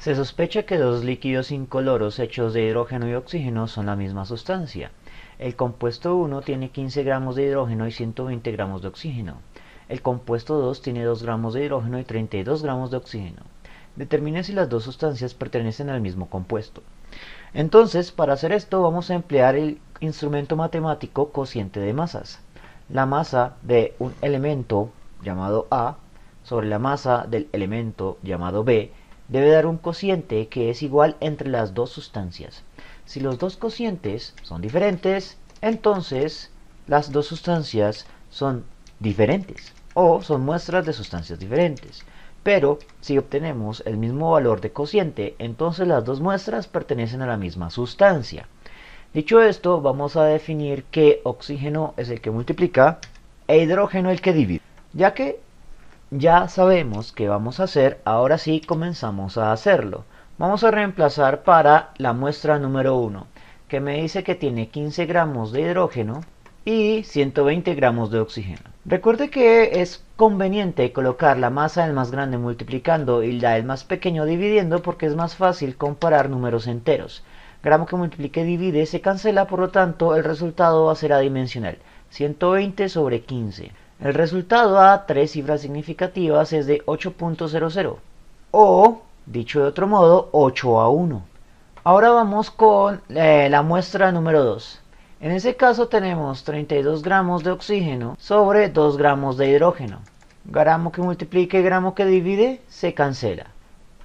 Se sospecha que dos líquidos incoloros hechos de hidrógeno y oxígeno son la misma sustancia. El compuesto 1 tiene 15 gramos de hidrógeno y 120 gramos de oxígeno. El compuesto 2 tiene 2 gramos de hidrógeno y 32 gramos de oxígeno. Determine si las dos sustancias pertenecen al mismo compuesto. Entonces, para hacer esto vamos a emplear el instrumento matemático cociente de masas. La masa de un elemento llamado A sobre la masa del elemento llamado B debe dar un cociente que es igual entre las dos sustancias. Si los dos cocientes son diferentes, entonces las dos sustancias son diferentes o son muestras de sustancias diferentes. Pero si obtenemos el mismo valor de cociente, entonces las dos muestras pertenecen a la misma sustancia. Dicho esto, vamos a definir que oxígeno es el que multiplica e hidrógeno el que divide, ya que ya sabemos qué vamos a hacer, ahora sí comenzamos a hacerlo. Vamos a reemplazar para la muestra número 1, que me dice que tiene 15 gramos de hidrógeno y 120 gramos de oxígeno. Recuerde que es conveniente colocar la masa del más grande multiplicando y la del más pequeño dividiendo porque es más fácil comparar números enteros. Gramo que multiplique divide se cancela, por lo tanto el resultado va a ser adimensional, 120 sobre 15. El resultado a tres cifras significativas es de 8.00 o, dicho de otro modo, 8 a 1. Ahora vamos con eh, la muestra número 2. En ese caso tenemos 32 gramos de oxígeno sobre 2 gramos de hidrógeno. Gramo que multiplique, y gramo que divide se cancela.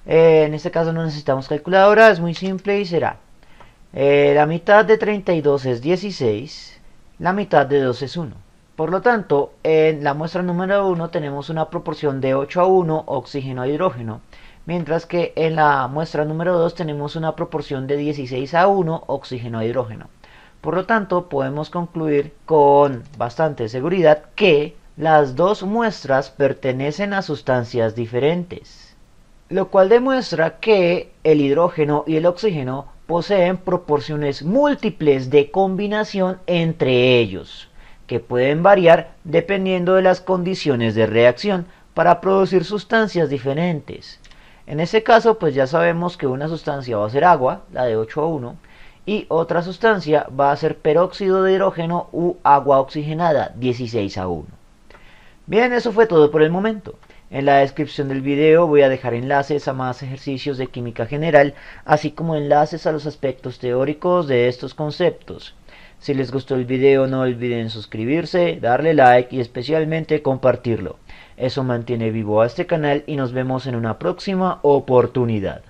Eh, en este caso no necesitamos calculadora, es muy simple y será. Eh, la mitad de 32 es 16, la mitad de 2 es 1. Por lo tanto, en la muestra número 1 tenemos una proporción de 8 a 1 oxígeno a hidrógeno, mientras que en la muestra número 2 tenemos una proporción de 16 a 1 oxígeno a hidrógeno. Por lo tanto, podemos concluir con bastante seguridad que las dos muestras pertenecen a sustancias diferentes, lo cual demuestra que el hidrógeno y el oxígeno poseen proporciones múltiples de combinación entre ellos que pueden variar dependiendo de las condiciones de reacción para producir sustancias diferentes. En ese caso, pues ya sabemos que una sustancia va a ser agua, la de 8 a 1 y otra sustancia va a ser peróxido de hidrógeno u agua oxigenada, 16A1. Bien, eso fue todo por el momento. En la descripción del video voy a dejar enlaces a más ejercicios de química general, así como enlaces a los aspectos teóricos de estos conceptos. Si les gustó el video no olviden suscribirse, darle like y especialmente compartirlo. Eso mantiene vivo a este canal y nos vemos en una próxima oportunidad.